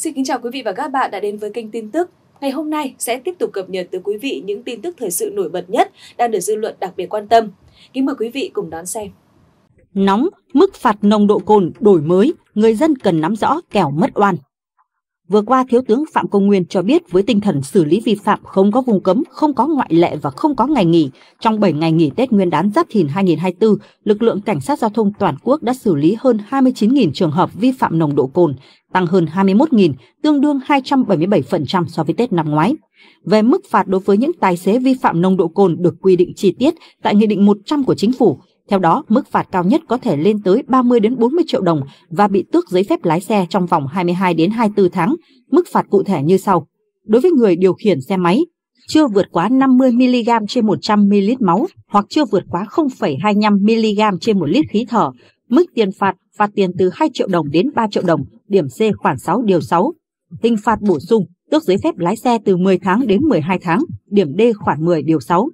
Xin kính chào quý vị và các bạn đã đến với kênh tin tức. Ngày hôm nay sẽ tiếp tục cập nhật tới quý vị những tin tức thời sự nổi bật nhất đang được dư luận đặc biệt quan tâm. Kính mời quý vị cùng đón xem. Nóng, mức phạt nồng độ cồn đổi mới, người dân cần nắm rõ kẻo mất oan. Vừa qua, Thiếu tướng Phạm Công Nguyên cho biết với tinh thần xử lý vi phạm không có vùng cấm, không có ngoại lệ và không có ngày nghỉ, trong 7 ngày nghỉ Tết Nguyên đán Giáp Thìn 2024, lực lượng cảnh sát giao thông toàn quốc đã xử lý hơn 29.000 trường hợp vi phạm nồng độ cồn, tăng hơn 21.000, tương đương 277% so với Tết năm ngoái. Về mức phạt đối với những tài xế vi phạm nồng độ cồn được quy định chi tiết tại Nghị định 100 của Chính phủ, theo đó, mức phạt cao nhất có thể lên tới 30 đến 40 triệu đồng và bị tước giấy phép lái xe trong vòng 22 đến 24 tháng. Mức phạt cụ thể như sau. Đối với người điều khiển xe máy, chưa vượt quá 50mg trên 100ml máu hoặc chưa vượt quá 0,25mg trên 1 lít khí thở, mức tiền phạt phạt tiền từ 2 triệu đồng đến 3 triệu đồng, điểm C khoản 6 điều 6. Hình phạt bổ sung, tước giấy phép lái xe từ 10 tháng đến 12 tháng, điểm D khoản 10 điều 6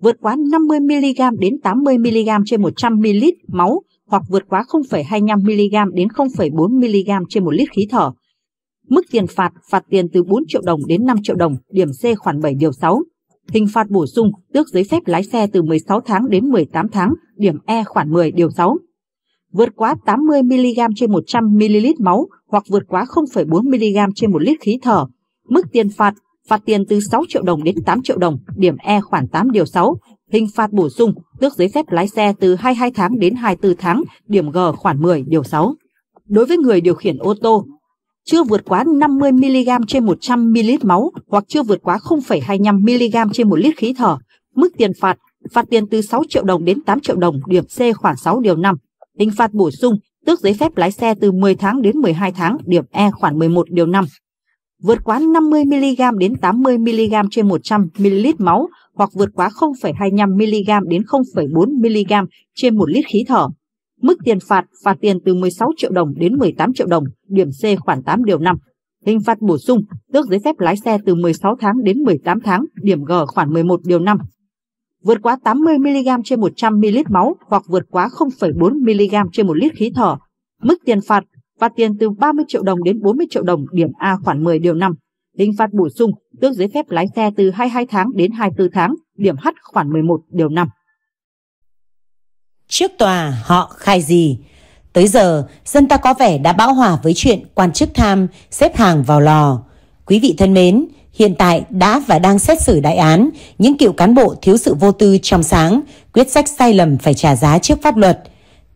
vượt quá 50mg đến 80mg trên 100ml máu hoặc vượt quá 0,25mg đến 0,4mg trên 1 lít khí thở. Mức tiền phạt, phạt tiền từ 4 triệu đồng đến 5 triệu đồng, điểm C khoản 7 điều 6. Hình phạt bổ sung, tước giấy phép lái xe từ 16 tháng đến 18 tháng, điểm E khoản 10 điều 6. Vượt quá 80mg trên 100ml máu hoặc vượt quá 0,4mg trên 1 lít khí thở. Mức tiền phạt phạt tiền từ 6 triệu đồng đến 8 triệu đồng, điểm E khoản 8 điều 6, hình phạt bổ sung, tước giấy phép lái xe từ 22 tháng đến 24 tháng, điểm G khoản 10 điều 6. Đối với người điều khiển ô tô chưa vượt quá 50mg trên 100ml máu hoặc chưa vượt quá 0,25mg trên 1 lít khí thở, mức tiền phạt, phạt tiền từ 6 triệu đồng đến 8 triệu đồng, điểm C khoản 6 điều 5. Hình phạt bổ sung, tước giấy phép lái xe từ 10 tháng đến 12 tháng, điểm E khoản 11 điều 5 vượt quá 50mg đến 80mg trên 100ml máu hoặc vượt quá 0,25mg đến 0,4mg trên 1 lít khí thở. Mức tiền phạt, phạt tiền từ 16 triệu đồng đến 18 triệu đồng, điểm C khoản 8 điều 5. Hình phạt bổ sung, tước giấy phép lái xe từ 16 tháng đến 18 tháng, điểm G khoản 11 điều 5. Vượt quá 80mg trên 100ml máu hoặc vượt quá 0,4mg trên 1 lít khí thở. Mức tiền phạt phạt tiền từ 30 triệu đồng đến 40 triệu đồng điểm A khoản 10 điều 5. Hình phạt bổ sung tước giấy phép lái xe từ 22 tháng đến 24 tháng, điểm H khoản 11 điều 5. Trước tòa họ khai gì? Tới giờ, dân ta có vẻ đã bão hòa với chuyện quan chức tham xếp hàng vào lò. Quý vị thân mến, hiện tại đã và đang xét xử đại án những cựu cán bộ thiếu sự vô tư trong sáng, quyết sách sai lầm phải trả giá trước pháp luật.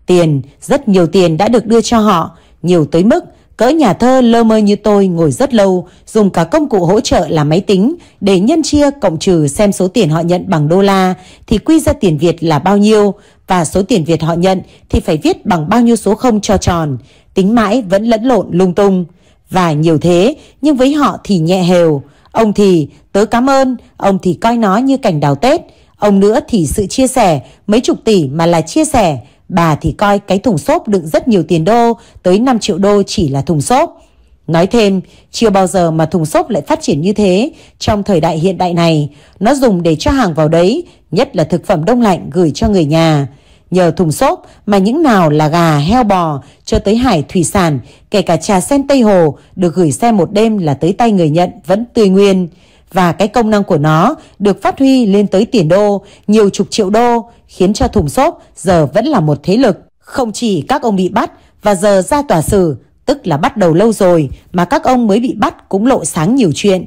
Tiền, rất nhiều tiền đã được đưa cho họ, nhiều tới mức cỡ nhà thơ lơ mơ như tôi ngồi rất lâu dùng cả công cụ hỗ trợ là máy tính để nhân chia cộng trừ xem số tiền họ nhận bằng đô la thì quy ra tiền Việt là bao nhiêu và số tiền Việt họ nhận thì phải viết bằng bao nhiêu số không cho tròn. Tính mãi vẫn lẫn lộn lung tung. Và nhiều thế nhưng với họ thì nhẹ hều. Ông thì tớ cảm ơn, ông thì coi nó như cảnh đào Tết. Ông nữa thì sự chia sẻ, mấy chục tỷ mà là chia sẻ, bà thì coi cái thùng xốp đựng rất nhiều tiền đô, tới 5 triệu đô chỉ là thùng xốp. Nói thêm, chưa bao giờ mà thùng xốp lại phát triển như thế trong thời đại hiện đại này. Nó dùng để cho hàng vào đấy, nhất là thực phẩm đông lạnh gửi cho người nhà. Nhờ thùng xốp mà những nào là gà, heo bò cho tới hải thủy sản, kể cả trà sen Tây Hồ được gửi xe một đêm là tới tay người nhận vẫn tươi nguyên và cái công năng của nó được phát huy lên tới tiền đô, nhiều chục triệu đô, khiến cho thùng xốp giờ vẫn là một thế lực. Không chỉ các ông bị bắt và giờ ra tòa xử, tức là bắt đầu lâu rồi mà các ông mới bị bắt cũng lộ sáng nhiều chuyện.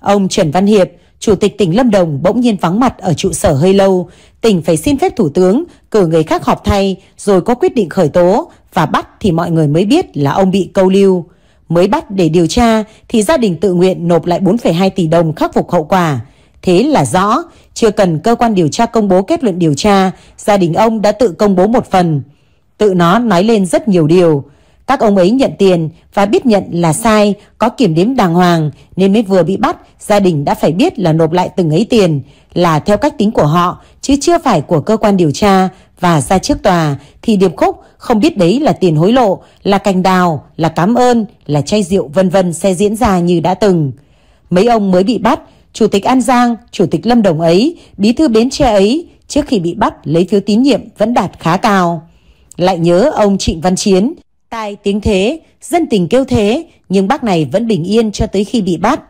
Ông Trần Văn Hiệp, Chủ tịch tỉnh Lâm Đồng bỗng nhiên vắng mặt ở trụ sở hơi lâu, tỉnh phải xin phép Thủ tướng cử người khác họp thay rồi có quyết định khởi tố và bắt thì mọi người mới biết là ông bị câu lưu mới bắt để điều tra thì gia đình tự nguyện nộp lại 4,2 tỷ đồng khắc phục hậu quả. Thế là rõ, chưa cần cơ quan điều tra công bố kết luận điều tra, gia đình ông đã tự công bố một phần. Tự nó nói lên rất nhiều điều. Các ông ấy nhận tiền và biết nhận là sai, có kiểm đếm đàng hoàng nên mới vừa bị bắt, gia đình đã phải biết là nộp lại từng ấy tiền, là theo cách tính của họ chứ chưa phải của cơ quan điều tra và ra trước tòa thì Điệp Khúc không biết đấy là tiền hối lộ, là cành đào, là cám ơn, là chai rượu vân vân sẽ diễn ra như đã từng. Mấy ông mới bị bắt, chủ tịch An Giang, chủ tịch Lâm Đồng ấy, bí thư Bến Tre ấy, trước khi bị bắt lấy phiếu tín nhiệm vẫn đạt khá cao. Lại nhớ ông Trịnh Văn Chiến, tài tiếng thế, dân tình kêu thế, nhưng bác này vẫn bình yên cho tới khi bị bắt.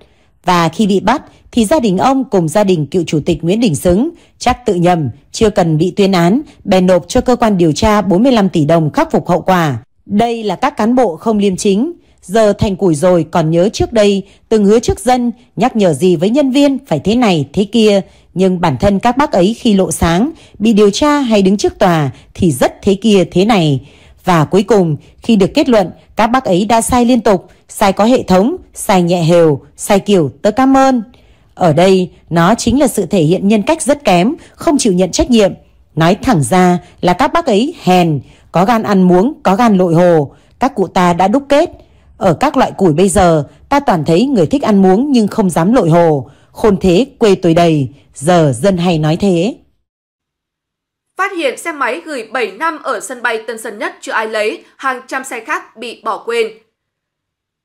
Và khi bị bắt thì gia đình ông cùng gia đình cựu chủ tịch Nguyễn Đình Xứng chắc tự nhầm, chưa cần bị tuyên án, bèn nộp cho cơ quan điều tra 45 tỷ đồng khắc phục hậu quả. Đây là các cán bộ không liêm chính, giờ thành củi rồi còn nhớ trước đây từng hứa trước dân nhắc nhở gì với nhân viên phải thế này thế kia nhưng bản thân các bác ấy khi lộ sáng bị điều tra hay đứng trước tòa thì rất thế kia thế này và cuối cùng khi được kết luận các bác ấy đã sai liên tục sai có hệ thống, sai nhẹ hều, sai kiểu tớ cảm ơn. Ở đây, nó chính là sự thể hiện nhân cách rất kém, không chịu nhận trách nhiệm. Nói thẳng ra là các bác ấy hèn, có gan ăn muống, có gan lội hồ. Các cụ ta đã đúc kết. Ở các loại củi bây giờ, ta toàn thấy người thích ăn muống nhưng không dám lội hồ. Khôn thế quê tôi đầy, giờ dân hay nói thế. Phát hiện xe máy gửi 7 năm ở sân bay Tân Sơn Nhất chưa ai lấy, hàng trăm xe khác bị bỏ quên,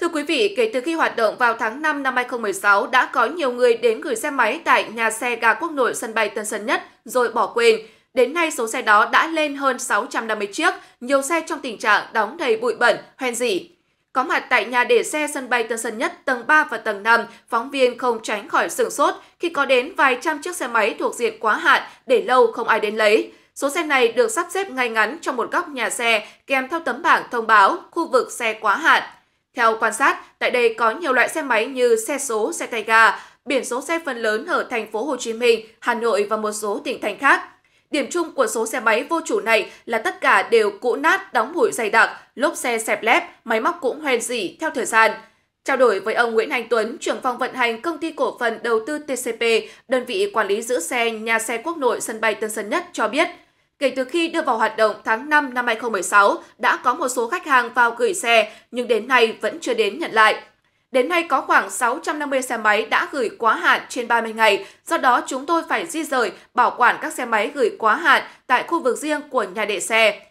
Thưa quý vị, kể từ khi hoạt động vào tháng 5 năm 2016 đã có nhiều người đến gửi xe máy tại nhà xe ga quốc nội sân bay Tân Sơn Nhất rồi bỏ quên. Đến nay số xe đó đã lên hơn 650 chiếc, nhiều xe trong tình trạng đóng đầy bụi bẩn, hoen dỉ. Có mặt tại nhà để xe sân bay Tân Sơn Nhất tầng 3 và tầng 5, phóng viên không tránh khỏi sửng sốt khi có đến vài trăm chiếc xe máy thuộc diện quá hạn để lâu không ai đến lấy. Số xe này được sắp xếp ngay ngắn trong một góc nhà xe kèm theo tấm bảng thông báo khu vực xe quá hạn. Theo quan sát, tại đây có nhiều loại xe máy như xe số, xe tay ga, biển số xe phần lớn ở thành phố Hồ Chí Minh, Hà Nội và một số tỉnh thành khác. Điểm chung của số xe máy vô chủ này là tất cả đều cũ nát, đóng bụi dày đặc, lốp xe xẹp lép, máy móc cũng hoen dỉ theo thời gian. Trao đổi với ông Nguyễn Anh Tuấn, trưởng phòng vận hành công ty cổ phần đầu tư TCP, đơn vị quản lý giữ xe nhà xe quốc nội sân bay Tân Sơn Nhất cho biết – Kể từ khi đưa vào hoạt động tháng 5 năm 2016, đã có một số khách hàng vào gửi xe nhưng đến nay vẫn chưa đến nhận lại. Đến nay có khoảng 650 xe máy đã gửi quá hạn trên 30 ngày, do đó chúng tôi phải di rời, bảo quản các xe máy gửi quá hạn tại khu vực riêng của nhà để xe.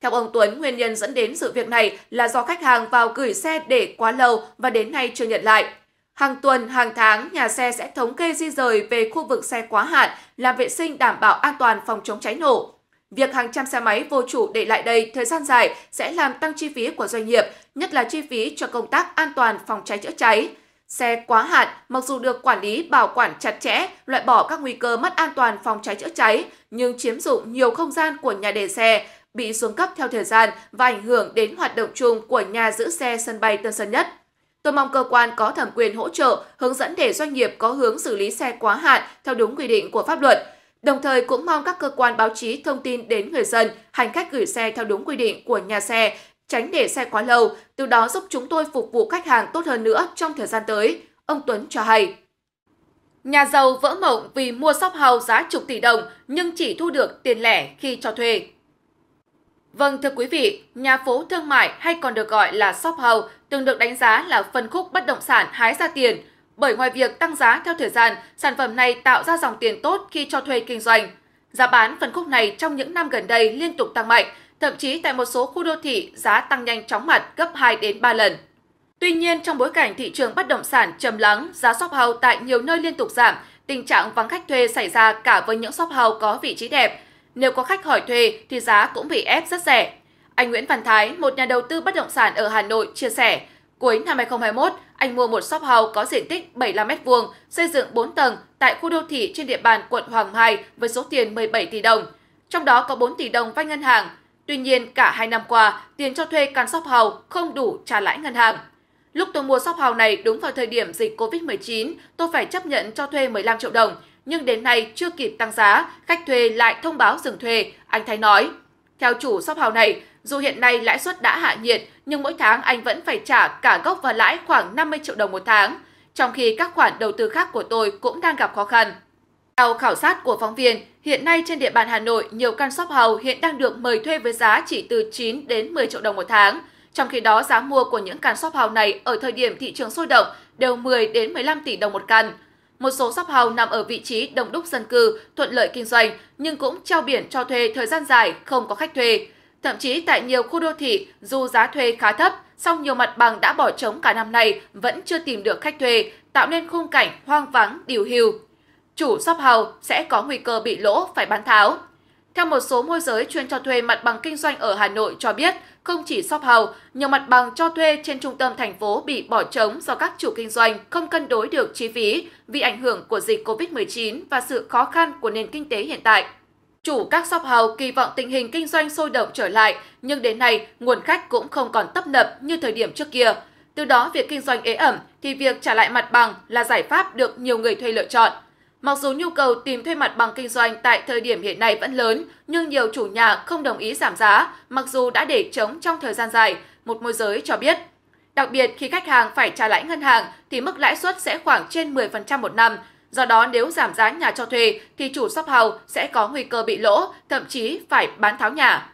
Theo ông Tuấn, nguyên nhân dẫn đến sự việc này là do khách hàng vào gửi xe để quá lâu và đến nay chưa nhận lại. Hàng tuần, hàng tháng, nhà xe sẽ thống kê di rời về khu vực xe quá hạn, làm vệ sinh đảm bảo an toàn phòng chống cháy nổ. Việc hàng trăm xe máy vô chủ để lại đây thời gian dài sẽ làm tăng chi phí của doanh nghiệp, nhất là chi phí cho công tác an toàn phòng cháy chữa cháy. Xe quá hạn, mặc dù được quản lý bảo quản chặt chẽ, loại bỏ các nguy cơ mất an toàn phòng cháy chữa cháy, nhưng chiếm dụng nhiều không gian của nhà để xe, bị xuống cấp theo thời gian và ảnh hưởng đến hoạt động chung của nhà giữ xe sân bay Tân Sơn Nhất. Tôi mong cơ quan có thẩm quyền hỗ trợ, hướng dẫn để doanh nghiệp có hướng xử lý xe quá hạn theo đúng quy định của pháp luật, Đồng thời cũng mong các cơ quan báo chí thông tin đến người dân, hành khách gửi xe theo đúng quy định của nhà xe, tránh để xe quá lâu, từ đó giúp chúng tôi phục vụ khách hàng tốt hơn nữa trong thời gian tới, ông Tuấn cho hay. Nhà giàu vỡ mộng vì mua shop house giá chục tỷ đồng nhưng chỉ thu được tiền lẻ khi cho thuê. Vâng thưa quý vị, nhà phố thương mại hay còn được gọi là shop house từng được đánh giá là phân khúc bất động sản hái ra tiền – bởi ngoài việc tăng giá theo thời gian, sản phẩm này tạo ra dòng tiền tốt khi cho thuê kinh doanh. Giá bán phân khúc này trong những năm gần đây liên tục tăng mạnh, thậm chí tại một số khu đô thị giá tăng nhanh chóng mặt gấp 2 đến 3 lần. Tuy nhiên, trong bối cảnh thị trường bất động sản trầm lắng, giá shop house tại nhiều nơi liên tục giảm, tình trạng vắng khách thuê xảy ra cả với những shop house có vị trí đẹp. Nếu có khách hỏi thuê thì giá cũng bị ép rất rẻ. Anh Nguyễn Văn Thái, một nhà đầu tư bất động sản ở Hà Nội chia sẻ, cuối năm 2021, anh mua một shop house có diện tích 75m2, xây dựng 4 tầng tại khu đô thị trên địa bàn quận Hoàng Mai với số tiền 17 tỷ đồng. Trong đó có 4 tỷ đồng vay ngân hàng. Tuy nhiên, cả hai năm qua, tiền cho thuê căn shop house không đủ trả lãi ngân hàng. Lúc tôi mua shop house này đúng vào thời điểm dịch Covid-19, tôi phải chấp nhận cho thuê 15 triệu đồng, nhưng đến nay chưa kịp tăng giá, khách thuê lại thông báo dừng thuê, anh Thái nói. Theo chủ shop house này, dù hiện nay lãi suất đã hạ nhiệt nhưng mỗi tháng anh vẫn phải trả cả gốc và lãi khoảng 50 triệu đồng một tháng, trong khi các khoản đầu tư khác của tôi cũng đang gặp khó khăn. Theo khảo sát của phóng viên, hiện nay trên địa bàn Hà Nội, nhiều căn shop house hiện đang được mời thuê với giá chỉ từ 9 đến 10 triệu đồng một tháng. Trong khi đó, giá mua của những căn shop house này ở thời điểm thị trường sôi động đều 10 đến 15 tỷ đồng một căn. Một số shop house nằm ở vị trí đông đúc dân cư, thuận lợi kinh doanh nhưng cũng treo biển cho thuê thời gian dài không có khách thuê. Thậm chí tại nhiều khu đô thị, dù giá thuê khá thấp, song nhiều mặt bằng đã bỏ trống cả năm nay vẫn chưa tìm được khách thuê, tạo nên khung cảnh hoang vắng, điều hưu. Chủ shop house sẽ có nguy cơ bị lỗ phải bán tháo. Theo một số môi giới chuyên cho thuê mặt bằng kinh doanh ở Hà Nội cho biết, không chỉ shop house, nhiều mặt bằng cho thuê trên trung tâm thành phố bị bỏ trống do các chủ kinh doanh không cân đối được chi phí vì ảnh hưởng của dịch COVID-19 và sự khó khăn của nền kinh tế hiện tại. Chủ các shop house kỳ vọng tình hình kinh doanh sôi động trở lại, nhưng đến nay nguồn khách cũng không còn tấp nập như thời điểm trước kia. Từ đó việc kinh doanh ế ẩm thì việc trả lại mặt bằng là giải pháp được nhiều người thuê lựa chọn. Mặc dù nhu cầu tìm thuê mặt bằng kinh doanh tại thời điểm hiện nay vẫn lớn, nhưng nhiều chủ nhà không đồng ý giảm giá, mặc dù đã để chống trong thời gian dài, một môi giới cho biết. Đặc biệt khi khách hàng phải trả lãi ngân hàng thì mức lãi suất sẽ khoảng trên 10% một năm, Do đó nếu giảm giá nhà cho thuê thì chủ shop house sẽ có nguy cơ bị lỗ, thậm chí phải bán tháo nhà.